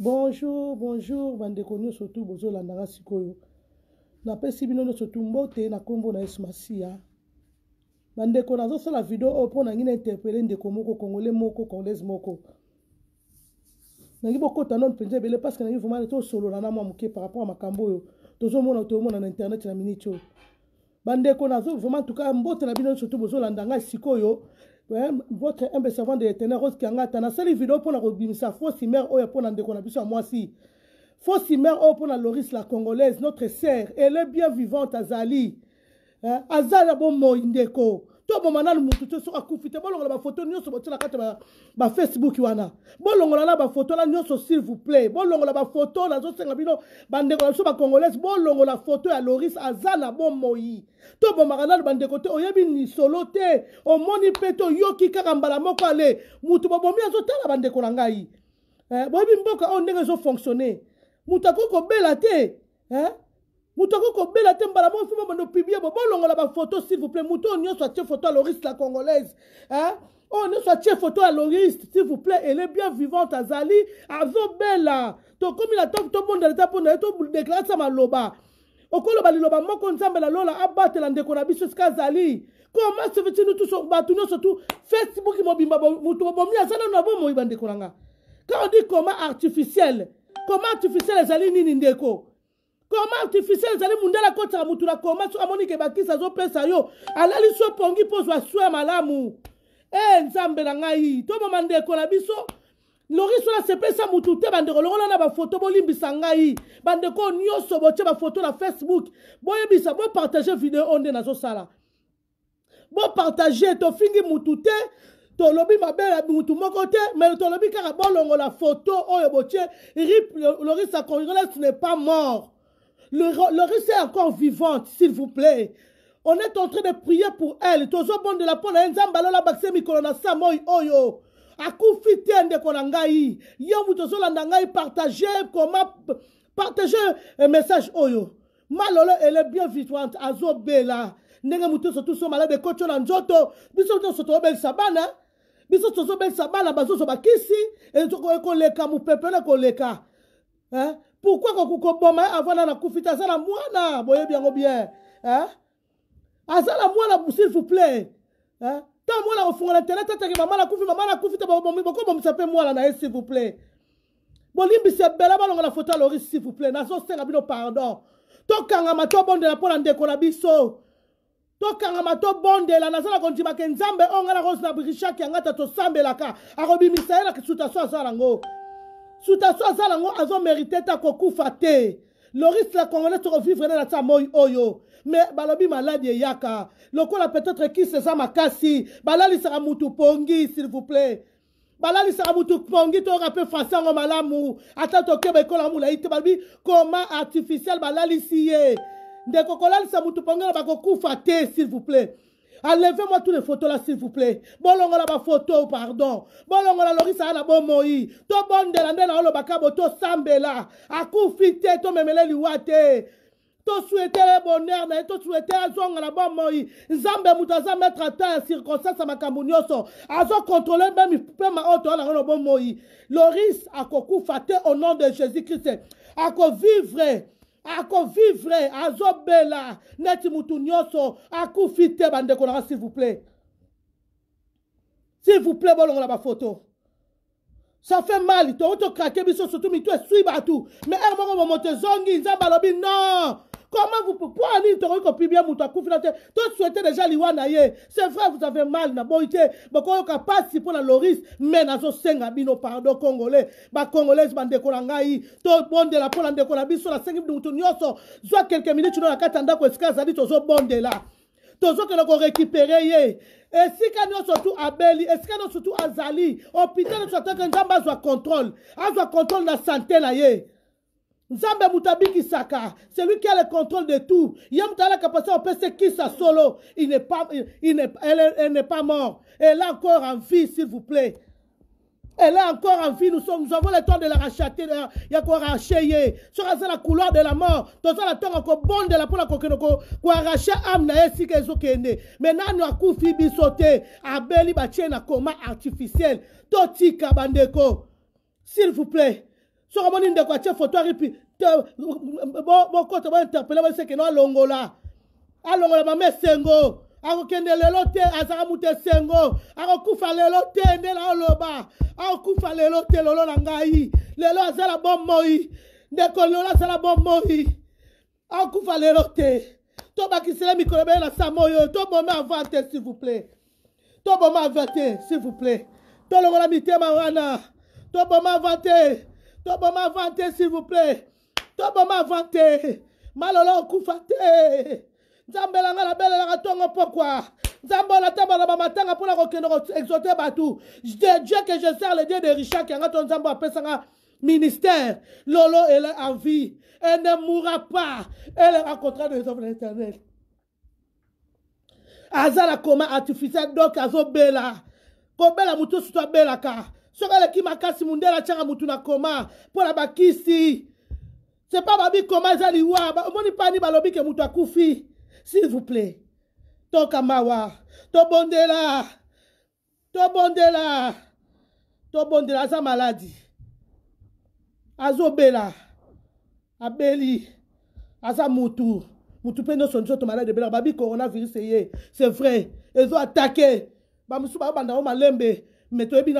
bonjour bonjour bandeko nyonso tu bozolandanga sikoyo napesi bino nyonso tu mbote na nkombo na yesu masiya bandeko nazosala video oyo mpo nangi na interpele ndeko moko congolais moko congolaise moko nangi bokota non mpenza ebele parceke nangi vraimen tosolola na mwa moke par rapport ya makambo oyo tozomona tomona na internet na miniti oyo bandeko nazo vraimen tuka mbote na bino nyonso tu bozolanda ngai sikoyo votre humble servant de l'éternel rose kianga ata nasali video mpo na kobimisa fosi mare oyo oh, mpo na ndeko na biso ya mwasi fosi mare oyo oh, mpo na loris la congolaise notre sœur ele bien vivante azali aza ya bomoi ndeko to moma nanu mutu te soki akufi te bolongola bafoto nyonso botiala kati bafacebook wana bolongola na bafoto na nyonso s'il vous plaît bolongola bafoto nazosenga bino bandeko na biso bacongolaise bolongola foto ya loris aza na bomoi to bomaka nanu bandeko te oyebi nisolo te omoni mpe te oyoki kaka mbala moko ale mutu bobomi azotala bandeko na ngai eh, boyebi mboka oyo ndenge ezofonctionne moto akoki kobela te eh? moto akoki kobela te mbala moko fuma bondo piblie bo bolongola bafoto s'il vous plaît moto oyo nyonso atie foto ya loriste la congolaise oyo nyonso atie foto ya loriste s'il vous plaît ele bien vivante azali azobela tokómi na tobondela te mpona ye todeklare ta maloba okoloba liloba moko nzambe lalola abatela ndeko na biso esika azali koma seveti nu tuso bato nyonso tu facebook mobimba moto bobomi aza nano na bomoi bandeko na nga quand on dit koma artificiel koma artificiel ezali nini ndeko koma artificiel ezali mundele akɔtaka motu na koma soki amoni ke bakisi azopesa yo alali so pongi mpo zwa swa ya malamu e nzambe na ngai tomoma ndeko na biso loriso nasepelisa motu te bandeko longola na bafoto bolimbisa ngai bandeko nyonso botya bafoto na facebook boyebisa bopartage video nde nazosala bopartage tofingi motu te tolobi mabe ya mutu moko te me tolobi kaka bolongola foto oyo botye rip lorisa congolaise n'est pas mort Le, le est encore vivante, s'il vous plaît. On est en train de prier pour elle. Tozobondela mpona de la alalabakisa na sa moi oyo akufi te ndeko na ngai ye moto ozolanda partager partage partager un message oyo malolo est bien vivante azobela ndenge moto nyonso son malade ekoti na nzoto biso nyonso Sabana, bazo biso est bana bazozwa bakisi ko leka. koleka hein? pourkui akoki koboma ye avant nana kufi te aza na mwana boyebi yango bien oh aza na mwana s'il vous plait ntango mwana kofungola internet ateke mama nakufi mama nakufi te bokobomisa mpe mwana na ye s'il vous plait bolimbisi ebele balongola foto ya lori s'il vous plait nazosenga bino pardon tokangama tobondela mpo na ndeko na biso tokangama tobondela naza na kondimaka nzambe onga na rose na brishaki yanga ta tosambelaka akobimisa ye na kisutaso aza nango sutaso aza nango azomerite ta kokufa te loris la congolais tokovivre na na tia moi oyo me balobi maladi eyaka lokola peut-être kisi eza makasi balalisaka mutu pongi s'il vous plaît balalisaka mutu pongi toyoka mpe fransi yango malamu ata tokeba ekola molai te balobi koma artificiel balalisi ye ndeko kolalisa mutu pongi na bakokufa te s'il vous plaît Enlevez-moi tous les photos là, s'il vous plaît. Bolongo la ba photo, pardon. Bolongo la lorisa ana bomoi. To bonde la ndena olo bakabo to sambela. Akufite to memele liwate. tosouetele bonheur na ye tosouete azongala bomoi nzambe moto aza mettre ata ya circonstance ya makambo nyonso azokontrole meme mpema oyo toyanango na bomoi loris akokufa te au nom de jésus christ akovivre akovivre azobela neti mutu nyonso akufi te bandeko na nga s'il vous plaît s'il vous plaît bolongola bafoto ça fait mal tokotokrake biso surtout mitu eswi bato mais ere moko momoto ezongi nzambe alobi non comment vous pouvez ani tokoki kopimia moto akufina te tosuete deja liwa na ye c'est vrai vous avez mal na boyi te bokoyoka pasi mpo na loris me nazosenga bino pardon congolais bacongolaise bandeko na ngai tobondela mpo na ndeko na biso nasengi mutu nyonso zwa quelques minutes no na kati ya ndako esika azali tozobondela tozokende korekipere ye esika nyonso tu abeli esika nyonso tu azali hôpital nyonso atake nzambe azwa contrôle azwa contrôle na sante na ye nzambe moto c'est celui qui a le contrôle de tout ye moto a la capacité opesa kisa solo il n'est pas, il n'est, elle, n'est pas mort elle est encore en vie s'il vous plaît elle est encore en vie nous, sommes, nous avons le temps de la racheter ya a encore soki Sur la couleur de la mort la tozala ntongo la mpona kokende koarache ame na ye sika Maintenant, nous avons akufi biso te abeli batie na coma artificiel Toti Kabandeko, s'il vous plaît soki omoni ndeko atie foto aripi bokota bointerpele bosekeno alongola alongola mama esengo akokende lelo te azaka moto esengo akokufa lelo te nde naoloba akokufa lelo te lolo na ngai lelo azala bomoi ndeko lelo azala bomoi akokufa lelo te tobakisele mikolo ebele na sama oyo toboma avant te s'il vous plaît toboma avant te s'il vous plaît tolongola mitema wana toboma avant te Tout bon ma vanté, s'il vous plaît. Tout bon ma vanté. Malolo kufate. Nzambe langa la belle langa tongo pourquoi nzambe onatambola bamatanga mpona kokende koexote bato dieu que je sers le dieu de richak yanga to nzambe apesanga ministère lolo elle est en vie elle ne mourra pas elle est en contrat de les œuvres de l'éternel aza na koma artificiel donc azobela kobela motu susu abelaka soki aleki makasi mundele atiaka mutu na koma mpo na bakisi se pa babi koma eza liwa omoni pani balobi ke mutu akufi s'il vous plait tokamawa tobondela tobondela tobondela aza maladi azobela abeli aza mutu mutu mpe nyonso nzoto maladi ebelaka babi coronavirus eye c'est vrai ezo atake bamosusu baobanda ngo malembe mais toyebi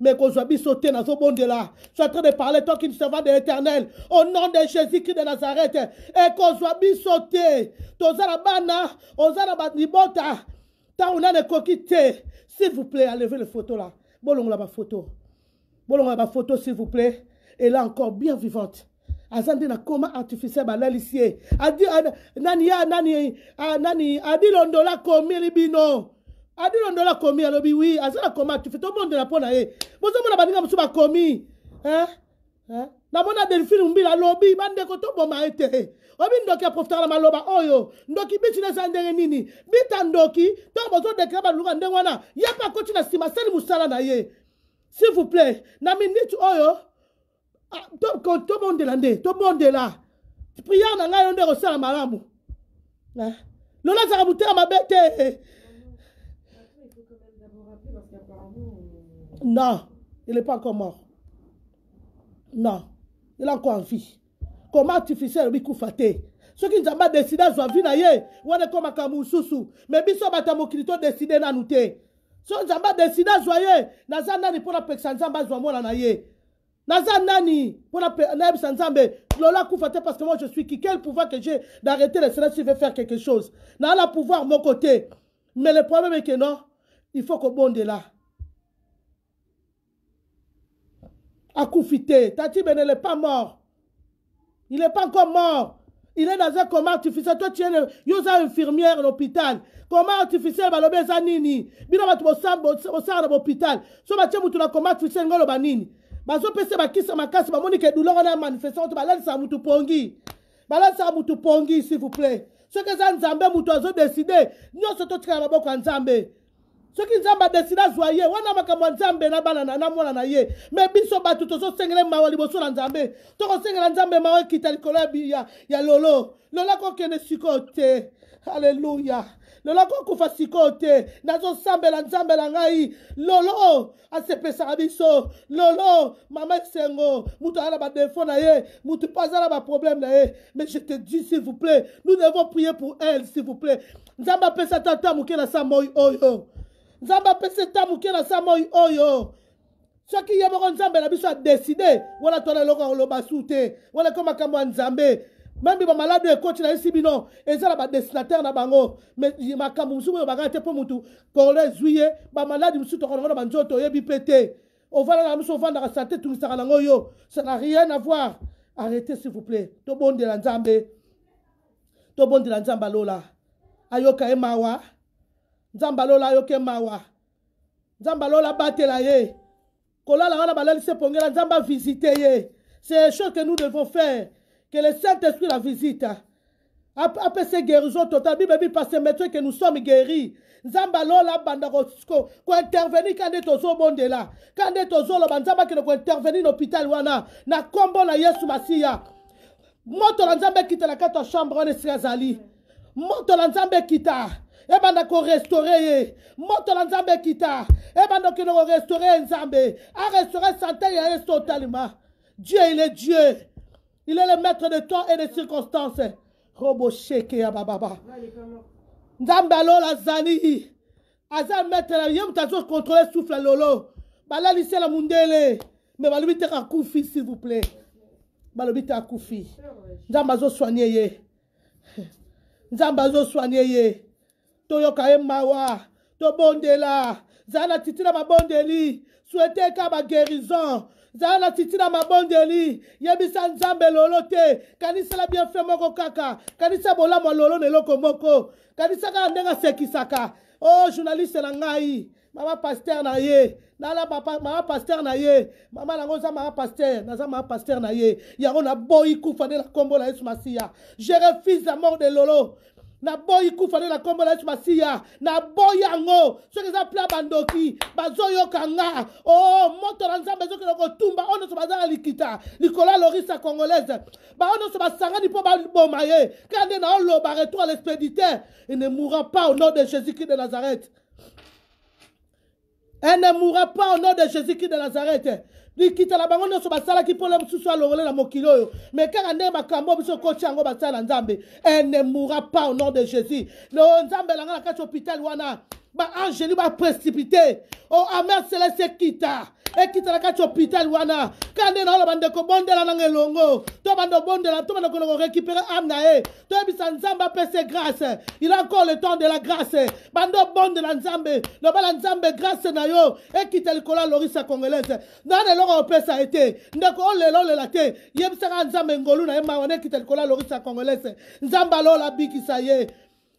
Mais qu'on soit te sauté dans son monde-là. je suis en train de parler toi qui ne servant de l'éternel au nom de jésus-christ de nazareth Et biso te toza na bana oza na balibota ntango nani ekoki bas s'il vous plaît enlevez le photo là photo. a ma photo, s'il vous plaît et là encore bien vivante aza nde na coma artificiel balalisi A adi nani ya nani nani l'ondola komi libino. adino ndo lakomi alobi wi aza lakoma tufe tobondela mpo na ye eh. bozomona baninga mosusu bakomi namona delphine mbila alobi bandeko toboma ye te eh. obi ndoki aprofitaka na maloba oyo ndoki bitina eza ndenge nini bita ndoki ntongo bozodekla baluka ndenge wana ye mpe akoti na nsima asali mosala na ye s'il vous plait na minute oyo ah, tobondela nde tobondela priere na ngai yo nde kosala malamu lola azaka motema mabe te eh. Non, il n'est pas encore mort. Non, il a encore envie. Comment artificiel, oui, Koufate. soki nzambe adeside azwa vi na ye wana ekomaka mosusu me biso bato ya mokili todeside nanu te so nzambe adeside azwa ye naza nani mpo napekisa nzambe azwa mwana na ye naza nani mpo nayebisa nzambe lola akufa te parce que moi je suis qui quel pouvoir que j'ai d'arrêter le sénat si veut faire quelque chose naa na pouvoir moko te mais le problème eke non il faut kobondela Akufité, Tati Ben, n'est pas mort. Il n'est pas encore mort. Il est dans un coma artificiel. Toi, tu es une infirmière à l'hôpital. Coma artificiel, balobe eza nini. Bino bato bosala na bopital. So batie mutu na coma artificiel ngo loba nini. Bazopesa bakisa makasi bamoni ke douleur wana ya manifestation to balalisaka mutu pongi. Balalisaka mutu pongi s'il vous plaît. Soki eza nzambe mutu azodeside nyonso totikala maboko ya nzambe. soki nzambe adeside azwa ye wana makambo ya nzambe na bana na na mwana na ye me biso bato tozosengela mawa liboso na nzambe tokosengela nzambe mawa ekita likolo ya, ya lolo lolo akokende sikoyo te aleluya lelo akokufa sikoyo te nazosambela nzambe na ngai lolo asepesaka biso lolo mama esengo moto aza na badefo na ye moto mpo aza na baproblème na ye mais je te dis s'il vous plaît nous devons prier pour elle s'il vous plaît nzambe apesa tata moke na sambo oyo nzambe apesi ta moke na sa moi oyo soki ye moko nzambe na biso adeside wana twana eloko oloba su te wana ko makambo ya nzambe meme bamalade ekoti na yesi bino eza na badestinatere na bango makambo mosusu oyo bakala te mpo motu kolo ezwi ye bamaladi mosusu tokonango na banzoto oyebi mpe te ovandaka na biso ovandaka sante tungisaka nango yo ça na rien à voir arrêtez s'il vous plaît tobondela nzambe tobondela nzambe alola ayoka ye mawa nzambe alola ayoke mawa nzambe alola abatela ye kolala wana balalisi epongela nzambe avisite ye c'est chose que nous devons faire que le saint-esprit la visite apesa guérison totale bible bipase métro que nous sommes guéris nzambe alola abanda kointervenir ka nde tozobondela ka nde tozoloba nzambe akende kointervenir na hôpital wana na nkombo na yesu masiya moto na nzambe ekitela kati ya chambre wana esika azali moto na nzambe ekita ebanda eh, korestaure ye motola nzambe ekita ebanda eh, okende korestaure ye nzambe arestaure santé ya ye totalima dieu il est dieu il est le maître de temps et de circonstance robosheke ya bababa nzambe alola azali aza maître na ye moto azokontrole souffle lolo balalisi na mundele me balobi te kakufi s'il vous plaît balobi te akufi nzambe azosoigne ye nzambe azosoigne ye toyoka ye mawa tobondela zala na titi na mabondeli swete eka bagerison zala na titi na mabondeli yebisa nzambe lolo te kanisala bienfe moko kaka kanisa bolamu lolo na eloko moko kanisa kaka ndenge asekisaka o oh, journaliste na ngai mama paster na ye nala mama paster na ye mama nango oza mama paster naza mama paster na ye yango naboyi kufa nde na nkombo na yesu masiya je refuse la mort de lolo Na boy nde la nkombo na yesu Na naboyi yango soki eza pla bandoki bazoyoka nga Oh, moto na nzambe ezokende kotumba oyo nyonso baza na likita Nicolas ya lorisa congolaise basanga nyonso po ba baboma ye kaka nde naoloba retour à l'expéditeur il ne mourra pas au nom de jésus-christ de nazareth Elle ne mourra pas au nom de Jésus-Christ de Nazareth. likitala bango nyonso basalaki mpona mosusu alongole na mokili oyo me kaka nde makambo biso koti yango basala na nzambe elle ne mourra pas au nom de jésus nzambe elanga na kati hôpital wana baangeli baprecipite o oh, amer celeste ekita ekitalaka ti hôpital wana ka nde naolo bandeko bondela nanga elongo to bando bondela to bandeko longo récupere ame na ye toyebisa nzambe apese grâce il a encore le temps de la grâce bando bondela nzambe lobala nzambe grâce na yo ekita likolo ya lorisa congolaise nana eloko opesa ye te ndeko olela olela te yebisaka nzambe ngolu na ye mawa na ekita likolo ya lorisa congolaise nzambe alola abikisa ye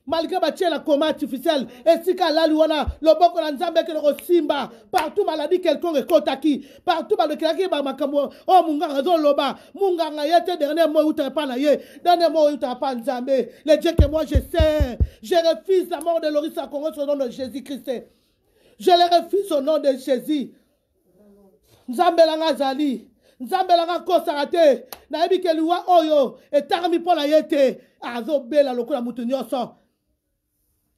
malgré ma la coma artificiel esika le bon le a nzambe le simba, partout maladie quelconque kotaki. partout Mon oh oyo monganga loba, monganga ye te dernier mot tu mpa pas ye dernier mot pas nzambe le dieu que moi je sais. je refuse la mort de loris à au nom de jésus christ je le refuse au nom de jésus nzambe la nzambe oyo Et azobela lokola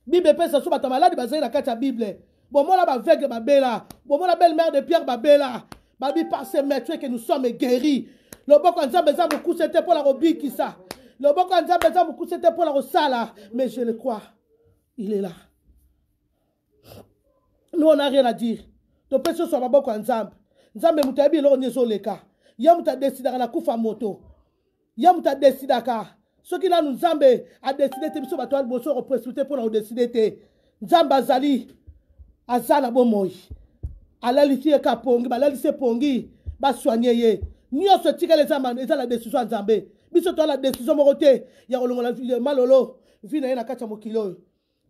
bible epesa so bato ya maladi bazali na kati ya bible bomona baveugle babela bomona belle mare de pierre babela babi par ce maître que nous sommes guéris loboko ya nzambe eza mokuse te mpona kobikisa loboko ya nzambe eza mokuse te mpona kosala mais je le crois il est là nous on n'a rien à dire topesi nyonso ya maboko ya nzambe nzambe moto ayebi eloko nde ezoleka ye moto adesidaka na kufa moto ye moto adesidaka soki nanu nzambe adeside te biso bato ya liboso kopresute mpo na kodeside te nzambe azali aza na bomoi alalisi ye ka pongi balalisi ye pongi baswanye ye nyonso etikala eza na desizio ya nzambe biso toya na desizio moko te ya kolongola malolo vi na ye na kati ya mokili oyo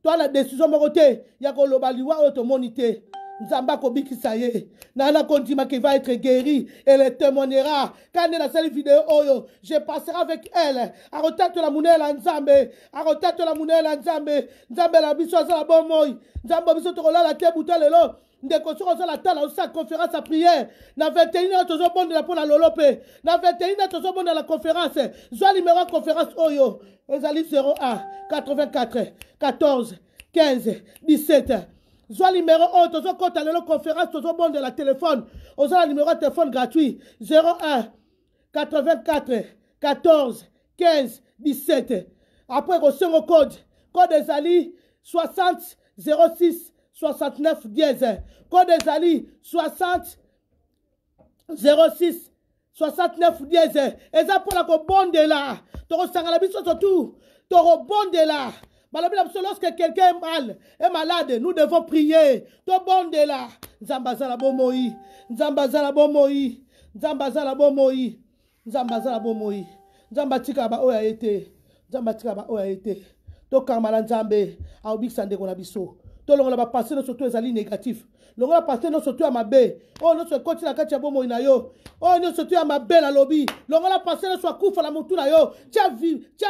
toya na desizio moko te ya koloba liwa oyo tomoni te nzambe akobikisa ye nana kondimaka il va être guéri ele témoignera kani nasali video oyo oh je passera avec elle akotatola monele ya nzambe akotatola monele ya nzambe nzambe na biso azala bomoi nzambe biso tokolala te buta lelo ndeko soki ozala tala osala conférence ya priere na 21 tozobondela mpo na lolo mpe na 21 tozobondela conférence zwa numero ya conférence oyo oh ezali 0a 84 14 15 17 zwa numéro oyo tozokɔta lelo conférence tozobondela telefone ozala numéro ya telefone gratuit 01 84 14 15 17 apres ekosengo code code ezali 60 06 69 10 code ezali 60 06 69 10 eza mpona kobondela tokosangana biso nyonso tu tokobondela balobeli na biso lorsque quelqu'un est mal est malade nous devons prier tobondela nzambe azala bomoi nzambe azala bomoi nzambe azala bomoi nzambe azala bomoi nzambe atikala baoyo aye te nzambe atikala baoyo aye te tokangama na nzambe aobikisa ndeko na biso tolongola bapasse nyonso to ezali négatif longola passe nyonso to ya mabe oyo nyonso ekoti na kati ya bomoi na yo oyo nyonso to ya mabe nalobi longola passe nyonso akufa na motu na yo tia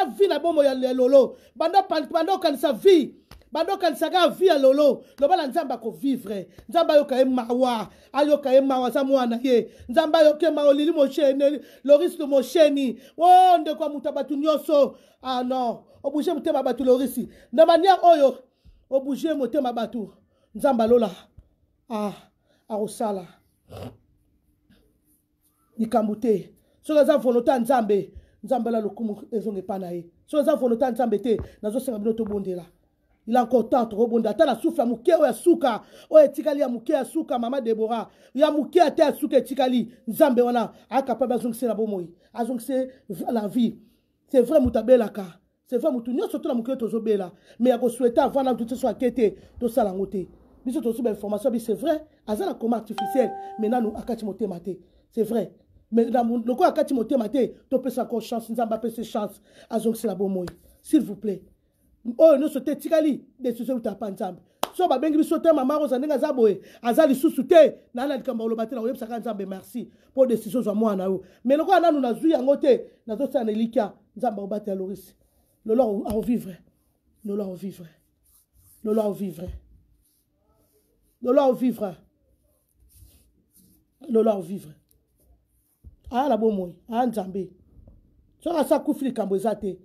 vi na bomoi ya lelo banda okanisa vi banda okalisaka vi ya lolo loba na nzambe akovivre nzambe ayoka ye mawa ayoka ye mawa aza mwana ye nzambe ayoka ye mawa olili mosheni lorisi oh, mosheni o ndeko ya moto ya bato nyonso ano ah obushe motema bato lorisi na maniere oyo obouge motema bato nzambe alola ah, akosala likambo te soki aza volonté ya nzambe nzambe ala lokumu ezonga epai na ye soki eza volonté ya nzambe te nazosenga bino tobondela il encore temps tokobondela ata na souffle ya moke oyo ya suka oyo etikali ya moke ya suka mama debora ya moke ata ya suka etikali nzambe wana akapable azongise na bomoi azongise la vie c'est vrai moto abelaka c'est vrai motu nyonso to na mokili tozobela mais ya kosouete avant na mutu so ake te tosala yango te biso tozwi bainformation abi c'est vrai aza na coma artificiel mais nanu akati motema te c'est vrai mais lokola akati motema te topesa encore chance nzambe apesa chance azongisela bomoi s'il vous plaît oyo nyonso te etikali desizio euta pa nzambe so babengi biso te mama rosa ndenge aza boye aza lisusu te naa na likambo oloba te na oyebisaka nzambe merci mpo desizio zwa mwana oyo mais lokola nanu nazwi yango te nazosala na elika nzambe aobatela lorisi lolo aovivre lolo aovivre lolo aovivre lolo aovivre lolo aovivre aya ah, na bomoi aya ah, nzambe soki asa kufi likambo eza te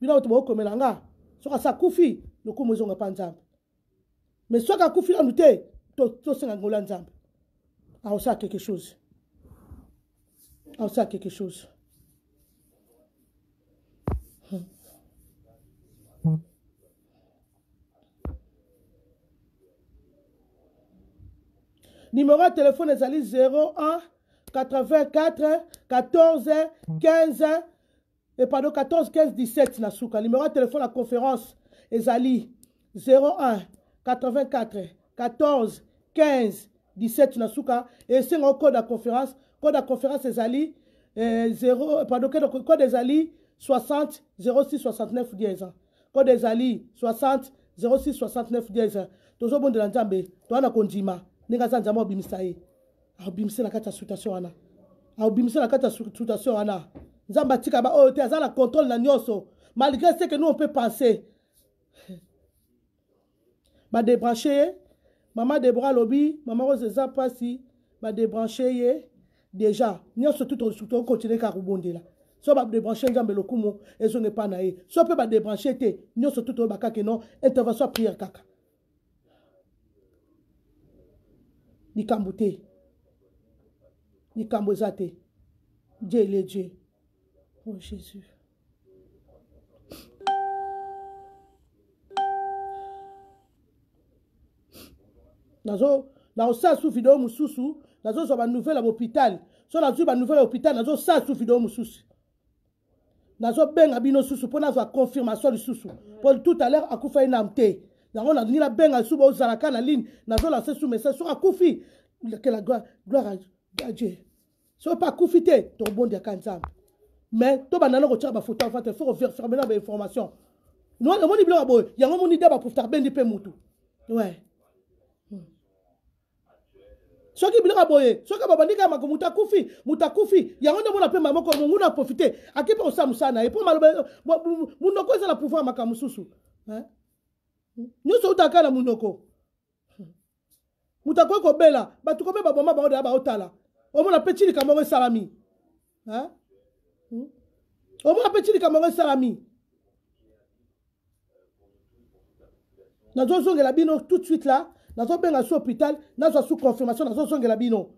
bino bato bookomela nga soki asa kufi lokumu ezonga mpa nzambe me soki akufi nanu te tosenga ngola nzambe aosa quelque chose aosa quelque chose numéro ya telefone ezali 01 84 14 15 eh, pardon 14 15 17 na suka numéro ya telefone ya conférence ezali 01 84 14 15 17 na suka esengo code ya conférence code ya conférence ezali eh, 0 pardon code ezali 60 06 69 10 code ezali 60 06 69 10 tozobondela nzambe towana kondima ndenge aza nzambe aobimisa ye aobimisa na kati ya situation wana aobimisa na kati ya situation wana nzambe atika baoyo oh, te aza na contrôle na nyonso malgré ce que nous on peut penser badebranche ye mama debora alobi mama rose eza mpasi badebranche ye déjà nyonso tokontine kaka kobondela so badebranche nzambe lokumu ezonge mpa na ye so mpe badebranche te nyonso tutoyeba kaka non intervention ya priere kaka likambo te likambo eza te dieu ele dieu o oh, jésus nazosala su video mosusu nazozwa banouvelle ya bohôpital so nazwi banouvelle ya hôpital nazosala su video mosusu nazobenga bino susu mpo nazwa confirmation lisusu mpo tout à l'heure akufai nam te yango na ndingi nabenga su bozala kaka na ligne nazolance su message soki akufi kela gloire a dieu soki mpe akufi te tobondiaka nzambe mais tobandana kotyaka bafoto avante fo kofermena bainformation omoni biloko boye yango moni de baproftar bendi mpe motu ouais. soki biloko boye soki babandi kaka mako moto akufi moto akufi yango nde mona mpe mamoko monguna aprofite aki mpe kosala mosala na ye mpo munoko eza na pouvoir makambo mosusu nyonso outaka kala munoko moto akoki kobela bato kobe baboma bango deya baotala omona mpe ti likambo yango esalami hmm? omona mpe ti likambo yango esalami nazozongela bino tout de suite la nazobenga so hôpital nazwa su confirmation nazozongela bino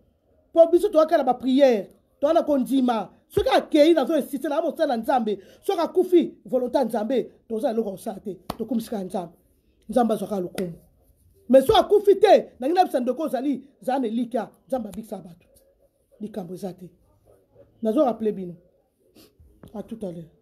mpo biso tokakala baprière towana kondima soki akei nazoinsiste na amosala nzambe soki akufi volonté ya nzambe tozala eloko kosala te tokumisika ya nzambe nzambe azwaka lokumu me so akufi te nangi na bisa ndeko ozali zala na elikya nzambe abikisaka bato likambo eza te nazo rappele bino à tout à l'heure